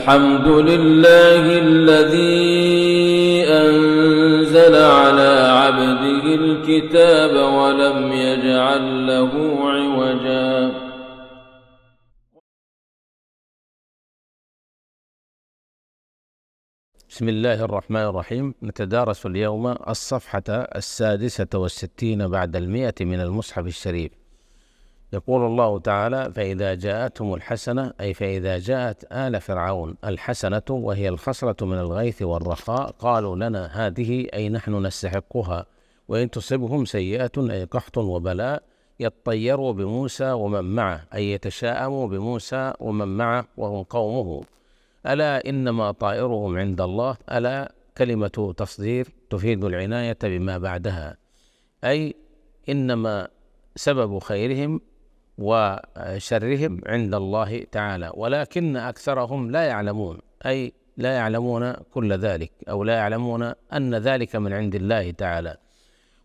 الحمد لله الذي أنزل على عبده الكتاب ولم يجعل له عوجا بسم الله الرحمن الرحيم نتدارس اليوم الصفحة السادسة والستين بعد المئة من المصحف الشريف يقول الله تعالى فإذا جاءتهم الحسنة أي فإذا جاءت آل فرعون الحسنة وهي الخصلة من الغيث والرخاء قالوا لنا هذه أي نحن نستحقها وإن تصبهم سيئة أي قحط وبلاء يطيروا بموسى ومن معه أي يتشاءموا بموسى ومن معه وهم قومه ألا إنما طائرهم عند الله ألا كلمة تصدير تفيد العناية بما بعدها أي إنما سبب خيرهم وشرهم عند الله تعالى ولكن اكثرهم لا يعلمون اي لا يعلمون كل ذلك او لا يعلمون ان ذلك من عند الله تعالى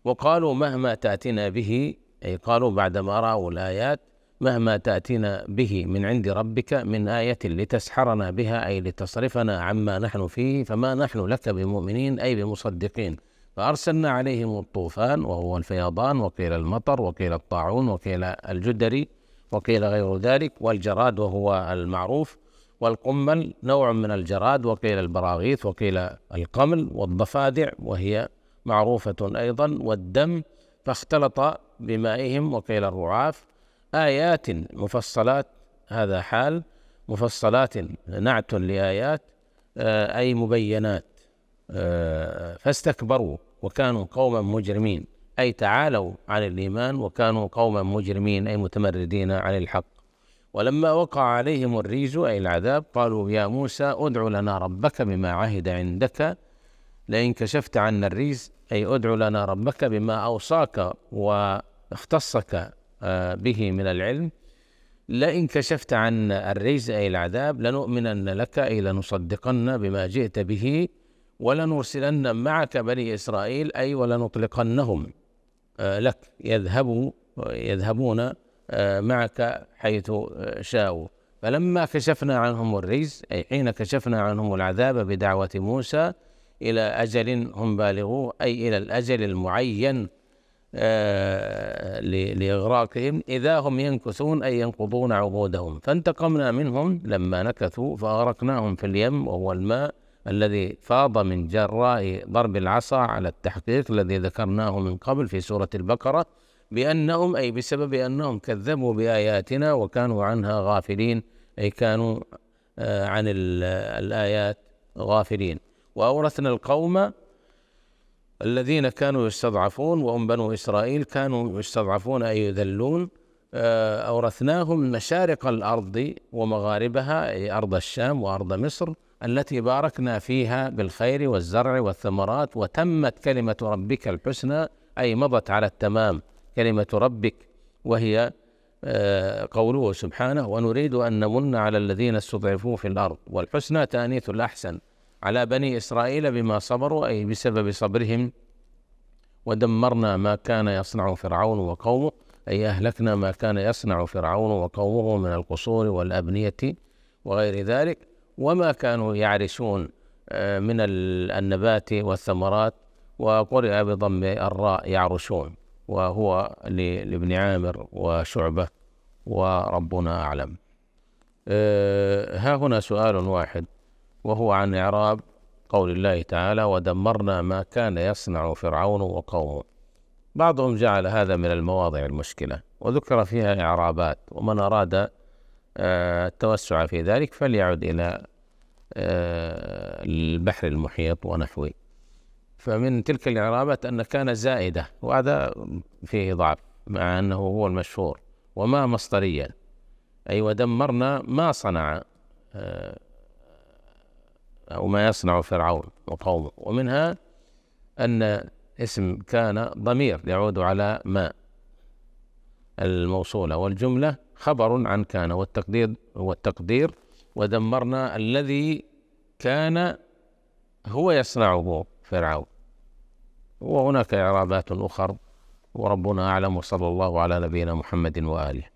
وقالوا مهما تاتنا به اي قالوا بعدما راوا الايات مهما تاتنا به من عند ربك من ايه لتسحرنا بها اي لتصرفنا عما نحن فيه فما نحن لك بمؤمنين اي بمصدقين فأرسلنا عليهم الطوفان وهو الفيضان وقيل المطر وقيل الطاعون وقيل الجدري وقيل غير ذلك والجراد وهو المعروف والقمل نوع من الجراد وقيل البراغيث وقيل القمل والضفادع وهي معروفة أيضا والدم فاختلط بمائهم وقيل الرعاف آيات مفصلات هذا حال مفصلات نعت لآيات آه، أي مبينات آه، فاستكبروا وكانوا قوما مجرمين أي تعالوا عن الإيمان وكانوا قوما مجرمين أي متمردين عن الحق ولما وقع عليهم الريز أي العذاب قالوا يا موسى ادع لنا ربك بما عهد عندك لئن كشفت عنا الريز أي ادع لنا ربك بما أوصاك واختصك آه، به من العلم لئن كشفت عنا الرجز أي العذاب لنؤمنن لك أي لنصدقن بما جئت به ولنرسلن معك بني إسرائيل أي ولنطلقنهم آه، لك يذهبوا يذهبون آه، معك حيث آه، شاءوا فلما كشفنا عنهم الرجز أي حين كشفنا عنهم العذاب بدعوة موسى إلى أجل هم بالغوه أي إلى الأجل المعين لإغراقهم إذا هم ينكثون أي ينقضون عبودهم فانتقمنا منهم لما نكثوا فأغرقناهم في اليم وهو الماء الذي فاض من جراء ضرب العصا على التحقيق الذي ذكرناه من قبل في سورة البقرة بأنهم أي بسبب أنهم كذبوا بآياتنا وكانوا عنها غافلين أي كانوا آه، عن الآيات غافلين وأورثنا القوم الذين كانوا يستضعفون وهم بنو إسرائيل كانوا يستضعفون أي يذلون آه، أورثناهم مشارق الأرض ومغاربها أي أرض الشام وأرض مصر التي باركنا فيها بالخير والزرع والثمرات وتمت كلمة ربك الحسنى أي مضت على التمام كلمة ربك وهي آه، قوله سبحانه ونريد أن نمن على الذين استضعفوا في الأرض والحسنى تأنيث الأحسن على بني إسرائيل بما صبروا أي بسبب صبرهم ودمرنا ما كان يصنع فرعون وقومه أي أهلكنا ما كان يصنع فرعون وقومه من القصور والأبنية وغير ذلك وما كانوا يعرشون آه، من النبات والثمرات وقرئ بضم الراء يعرشون وهو لابن عامر وشعبة وربنا أعلم آه، ها هنا سؤال واحد وهو عن إعراب قول الله تعالى ودمرنا ما كان يصنع فرعون وقومه بعضهم جعل هذا من المواضع المشكلة وذكر فيها إعرابات ومن أراد آه، التوسع في ذلك فليعد إلى آه، البحر المحيط ونحوه فمن تلك الإعرابات أن كان زائدة وهذا فيه ضعف مع أنه هو المشهور وما مصدريا أي ودمرنا ما صنع آه، أو ما يصنع فرعون وقومه ومنها أن اسم كان ضمير يعود على ما الموصولة والجملة خبر عن كان والتقدير والتقدير ودمرنا الذي كان هو يصنعه فرعون وهناك إعرابات أخر وربنا أعلم وصلى الله على نبينا محمد وآله